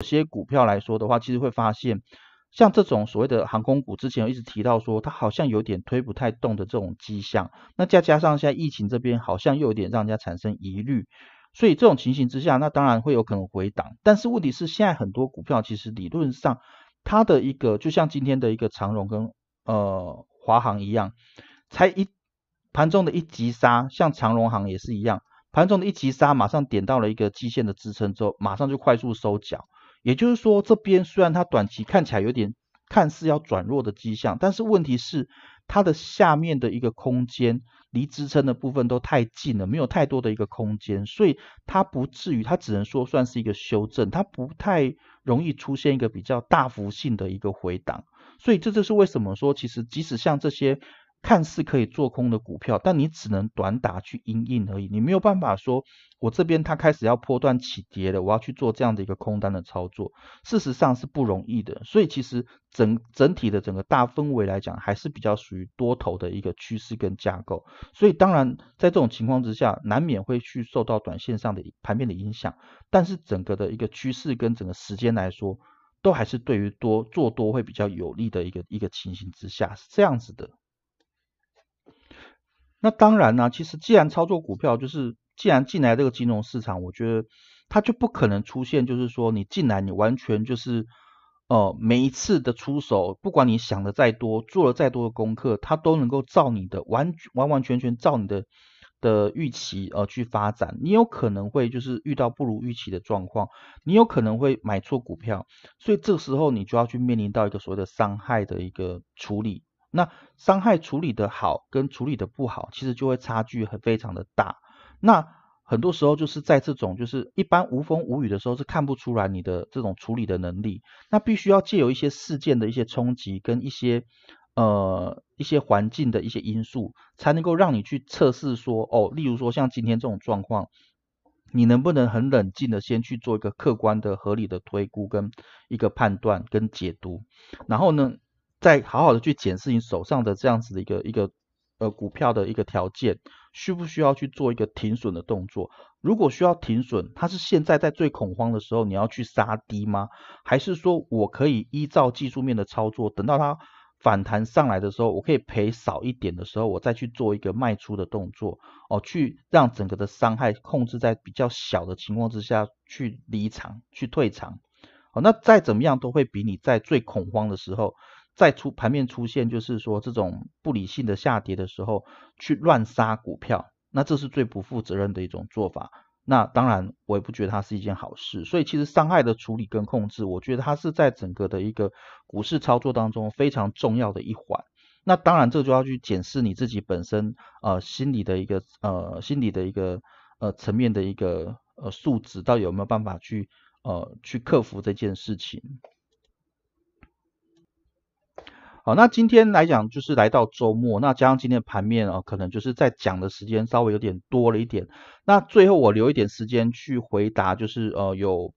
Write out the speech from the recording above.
有些股票来说的话，其实会发现，像这种所谓的航空股，之前一直提到说，它好像有点推不太动的这种迹象。那再加上现在疫情这边，好像又有点让人家产生疑虑。所以这种情形之下，那当然会有可能回档。但是问题是，现在很多股票其实理论上，它的一个就像今天的一个长荣跟呃华航一样，才一盘中的一急杀，像长荣航也是一样，盘中的一急杀，马上点到了一个基线的支撑之后，马上就快速收脚。也就是说，这边虽然它短期看起来有点看似要转弱的迹象，但是问题是它的下面的一个空间离支撑的部分都太近了，没有太多的一个空间，所以它不至于，它只能说算是一个修正，它不太容易出现一个比较大幅性的一个回档，所以这就是为什么说，其实即使像这些。看似可以做空的股票，但你只能短打去阴应而已，你没有办法说，我这边它开始要破段起跌了，我要去做这样的一个空单的操作，事实上是不容易的。所以其实整整体的整个大氛围来讲，还是比较属于多头的一个趋势跟架构。所以当然，在这种情况之下，难免会去受到短线上的盘面的影响，但是整个的一个趋势跟整个时间来说，都还是对于多做多会比较有利的一个一个情形之下，是这样子的。那当然呢，其实既然操作股票，就是既然进来这个金融市场，我觉得它就不可能出现，就是说你进来你完全就是，呃，每一次的出手，不管你想的再多，做了再多的功课，它都能够照你的完完完全全照你的的预期而去发展。你有可能会就是遇到不如预期的状况，你有可能会买错股票，所以这时候你就要去面临到一个所谓的伤害的一个处理。那伤害处理的好跟处理的不好，其实就会差距很非常的大。那很多时候就是在这种就是一般无风无雨的时候是看不出来你的这种处理的能力。那必须要借由一些事件的一些冲击跟一些呃一些环境的一些因素，才能够让你去测试说哦，例如说像今天这种状况，你能不能很冷静的先去做一个客观的合理的推估跟一个判断跟解读，然后呢？再好好的去检视你手上的这样子的一个一个呃股票的一个条件，需不需要去做一个停损的动作？如果需要停损，它是现在在最恐慌的时候，你要去杀低吗？还是说我可以依照技术面的操作，等到它反弹上来的时候，我可以赔少一点的时候，我再去做一个卖出的动作，哦，去让整个的伤害控制在比较小的情况之下去离场、去退场。哦，那再怎么样都会比你在最恐慌的时候。在出盘面出现，就是说这种不理性的下跌的时候，去乱杀股票，那这是最不负责任的一种做法。那当然，我也不觉得它是一件好事。所以，其实伤害的处理跟控制，我觉得它是在整个的一个股市操作当中非常重要的一环。那当然，这就要去检视你自己本身呃心理的一个呃心理的一个呃层面的一个呃素质，到底有没有办法去呃去克服这件事情。好，那今天来讲，就是来到周末，那加上今天的盘面啊，可能就是在讲的时间稍微有点多了一点。那最后我留一点时间去回答，就是呃有。